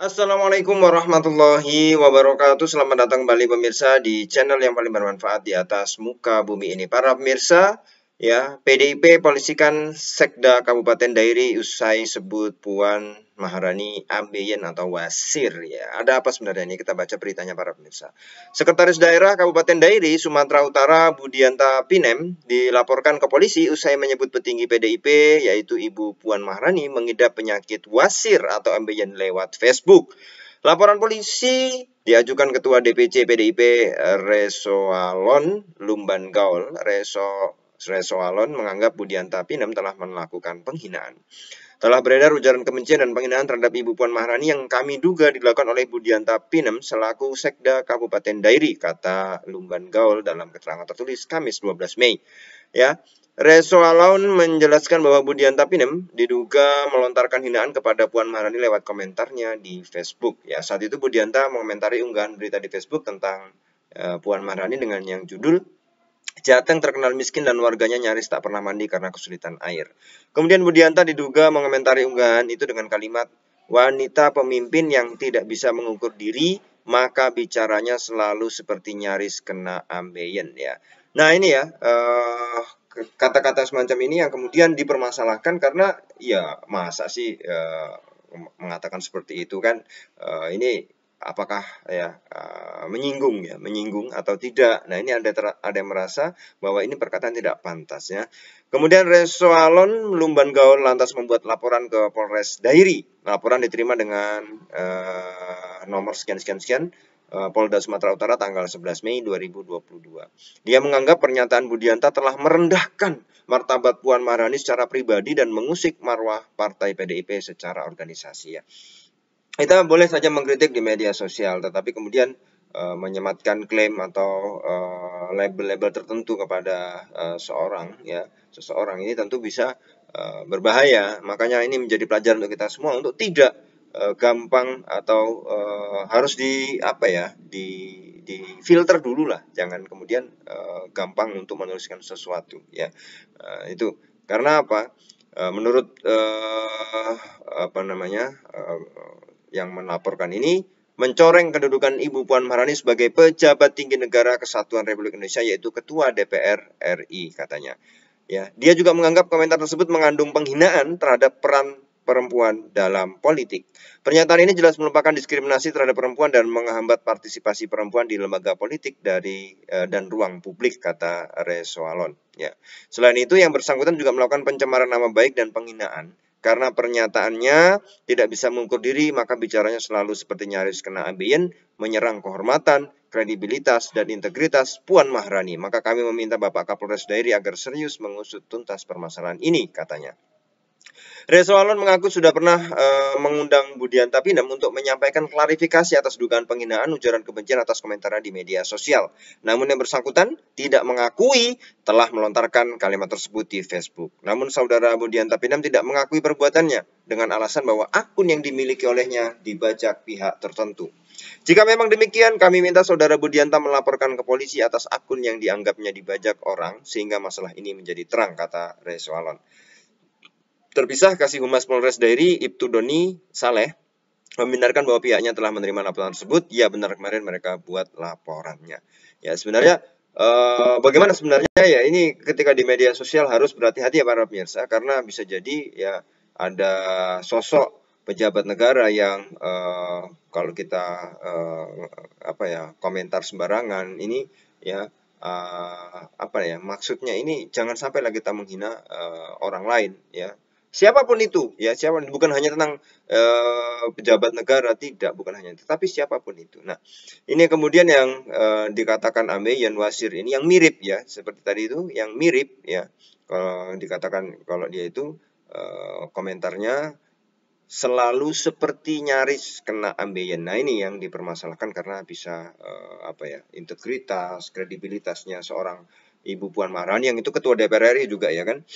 Assalamualaikum warahmatullahi wabarakatuh Selamat datang kembali pemirsa di channel yang paling bermanfaat di atas muka bumi ini Para pemirsa, Ya, PDIP polisikan Sekda Kabupaten Dairi usai sebut Puan Maharani ambeien atau wasir ya. Ada apa sebenarnya ini kita baca beritanya para pemirsa. Sekretaris Daerah Kabupaten Dairi Sumatera Utara Budianta Pinem dilaporkan ke polisi usai menyebut petinggi PDIP yaitu Ibu Puan Maharani mengidap penyakit wasir atau ambeien lewat Facebook. Laporan polisi diajukan Ketua DPC PDIP Resoalon Lumban Gaul, Reso Sureso menganggap Budianta Pinem telah melakukan penghinaan. Telah beredar ujaran kebencian dan penghinaan terhadap Ibu Puan Maharani yang kami duga dilakukan oleh Budianta Pinem selaku Sekda Kabupaten Dairi, kata Lumban Gaul dalam keterangan tertulis Kamis 12 Mei. Ya, Reso Alon menjelaskan bahwa Budianta Pinem diduga melontarkan hinaan kepada Puan Maharani lewat komentarnya di Facebook. Ya, saat itu Budianta mengomentari unggahan berita di Facebook tentang uh, Puan Maharani dengan yang judul Jateng terkenal miskin dan warganya nyaris tak pernah mandi karena kesulitan air. Kemudian Budianta diduga mengomentari unggahan itu dengan kalimat, Wanita pemimpin yang tidak bisa mengukur diri, maka bicaranya selalu seperti nyaris kena ambeien ya. Nah ini ya, uh, kata-kata semacam ini yang kemudian dipermasalahkan karena ya masa sih uh, mengatakan seperti itu kan. Uh, ini apakah ya uh, menyinggung ya menyinggung atau tidak nah ini ada ada yang merasa bahwa ini perkataan tidak pantas ya kemudian Resoalon Lumban Gaul lantas membuat laporan ke Polres Dairi laporan diterima dengan uh, nomor sekian sekian sekian eh, Polda Sumatera Utara tanggal 11 Mei 2022 dia menganggap pernyataan Budianta telah merendahkan martabat Puan Maharani secara pribadi dan mengusik marwah partai PDIP secara organisasi ya kita boleh saja mengkritik di media sosial, tetapi kemudian uh, menyematkan klaim atau eh, label-label uh, tertentu kepada uh, seorang, ya, seseorang ini tentu bisa uh, berbahaya. Makanya ini menjadi pelajaran untuk kita semua untuk tidak uh, gampang atau uh, harus di apa ya, di di filter dulu lah, jangan kemudian uh, gampang untuk menuliskan sesuatu, ya, uh, itu karena apa? Uh, menurut uh, apa namanya? Uh, yang melaporkan ini mencoreng kedudukan Ibu Puan Maharani sebagai pejabat tinggi negara Kesatuan Republik Indonesia yaitu Ketua DPR RI katanya. Ya, dia juga menganggap komentar tersebut mengandung penghinaan terhadap peran perempuan dalam politik. Pernyataan ini jelas merupakan diskriminasi terhadap perempuan dan menghambat partisipasi perempuan di lembaga politik dari eh, dan ruang publik kata Resoalon. Ya. Selain itu yang bersangkutan juga melakukan pencemaran nama baik dan penghinaan karena pernyataannya tidak bisa mengukur diri, maka bicaranya selalu seperti nyaris kena ambien, menyerang kehormatan, kredibilitas, dan integritas Puan Maharani. Maka kami meminta Bapak Kapolres Dairi agar serius mengusut tuntas permasalahan ini, katanya. Resolon mengaku sudah pernah uh, mengundang Budian Tapinem untuk menyampaikan klarifikasi atas dugaan penghinaan ujaran kebencian atas komentarnya di media sosial. Namun yang bersangkutan tidak mengakui telah melontarkan kalimat tersebut di Facebook. Namun saudara Budian Tapinem tidak mengakui perbuatannya dengan alasan bahwa akun yang dimiliki olehnya dibajak pihak tertentu. Jika memang demikian, kami minta saudara Budianta melaporkan ke polisi atas akun yang dianggapnya dibajak orang sehingga masalah ini menjadi terang, kata Resolon. Terpisah Kasih Humas Polres Dairi Ibtu Doni Saleh membenarkan bahwa pihaknya telah menerima laporan tersebut. Ya benar kemarin mereka buat laporannya. Ya sebenarnya eh, bagaimana sebenarnya ya ini ketika di media sosial harus berhati-hati ya para pemirsa karena bisa jadi ya ada sosok pejabat negara yang eh, kalau kita eh, apa ya komentar sembarangan ini ya uh, apa ya maksudnya ini jangan sampai lagi kita menghina uh, orang lain ya siapapun itu ya siapa bukan hanya tentang uh, pejabat negara tidak bukan hanya itu tapi siapapun itu nah ini kemudian yang uh, dikatakan Ame Yan Wasir ini yang mirip ya seperti tadi itu yang mirip ya kalau dikatakan kalau dia itu uh, komentarnya selalu seperti nyaris kena ambeien. Nah ini yang dipermasalahkan karena bisa uh, apa ya integritas, kredibilitasnya seorang Ibu Puan Maharani yang itu ketua DPR RI juga ya kan.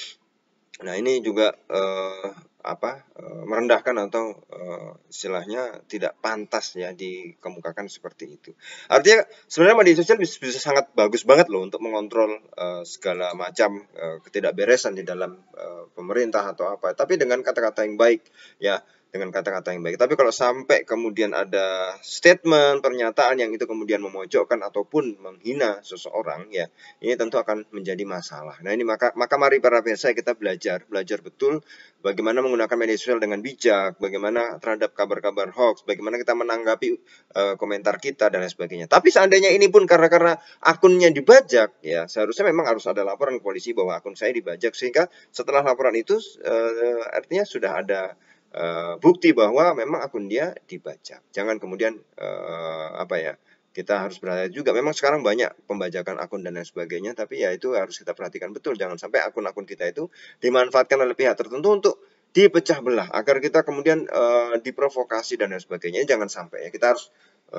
Nah ini juga eh, apa eh, merendahkan atau eh, istilahnya tidak pantas ya dikemukakan seperti itu. Artinya sebenarnya media sosial bisa, bisa sangat bagus banget loh untuk mengontrol eh, segala macam eh, ketidakberesan di dalam eh, pemerintah atau apa. Tapi dengan kata-kata yang baik ya dengan kata-kata yang baik. Tapi kalau sampai kemudian ada statement, pernyataan yang itu kemudian memojokkan ataupun menghina seseorang, ya ini tentu akan menjadi masalah. Nah ini maka maka mari para pemirsa kita belajar, belajar betul bagaimana menggunakan media sosial dengan bijak, bagaimana terhadap kabar-kabar hoax, bagaimana kita menanggapi uh, komentar kita dan lain sebagainya. Tapi seandainya ini pun karena karena akunnya dibajak, ya seharusnya memang harus ada laporan ke polisi bahwa akun saya dibajak sehingga setelah laporan itu uh, artinya sudah ada Eh, bukti bahwa memang akun dia dibaca. Jangan kemudian uh, apa ya kita harus berhati hati juga. Memang sekarang banyak pembajakan akun dan lain sebagainya, tapi ya itu harus kita perhatikan betul. Jangan sampai akun-akun kita itu dimanfaatkan oleh pihak tertentu untuk dipecah belah agar kita kemudian uh, diprovokasi dan lain sebagainya. Jangan sampai ya kita harus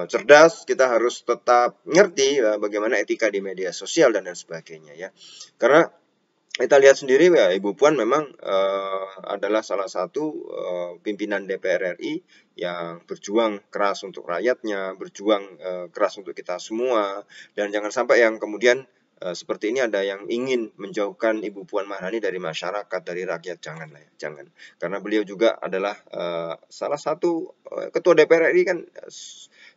cerdas, kita harus tetap ngerti bagaimana etika di media sosial dan lain sebagainya ya. Karena kita lihat sendiri ya Ibu Puan memang uh, adalah salah satu uh, pimpinan DPR RI yang berjuang keras untuk rakyatnya, berjuang uh, keras untuk kita semua dan jangan sampai yang kemudian uh, seperti ini ada yang ingin menjauhkan Ibu Puan Maharani dari masyarakat, dari rakyat jangan lah ya, jangan. Karena beliau juga adalah uh, salah satu uh, ketua DPR RI kan uh,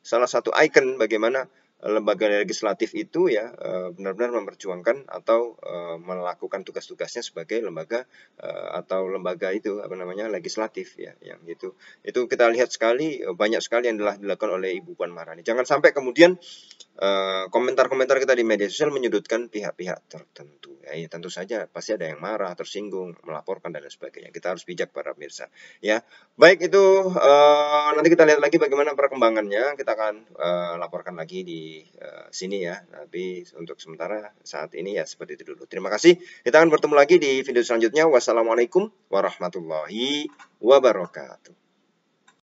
salah satu ikon bagaimana lembaga legislatif itu ya eh, benar-benar memperjuangkan atau eh, melakukan tugas-tugasnya sebagai lembaga eh, atau lembaga itu apa namanya legislatif ya yang itu itu kita lihat sekali banyak sekali yang telah dilakukan oleh Ibu Puan Maharani jangan sampai kemudian Eh, komentar-komentar kita di media sosial menyudutkan pihak-pihak tertentu. Ya, ya, tentu saja pasti ada yang marah, tersinggung, melaporkan dan lain sebagainya. Kita harus bijak para pemirsa. Ya, baik itu uh, nanti kita lihat lagi bagaimana perkembangannya. Kita akan uh, laporkan lagi di uh, sini ya. Tapi untuk sementara saat ini ya seperti itu dulu. Terima kasih. Kita akan bertemu lagi di video selanjutnya. Wassalamualaikum warahmatullahi wabarakatuh.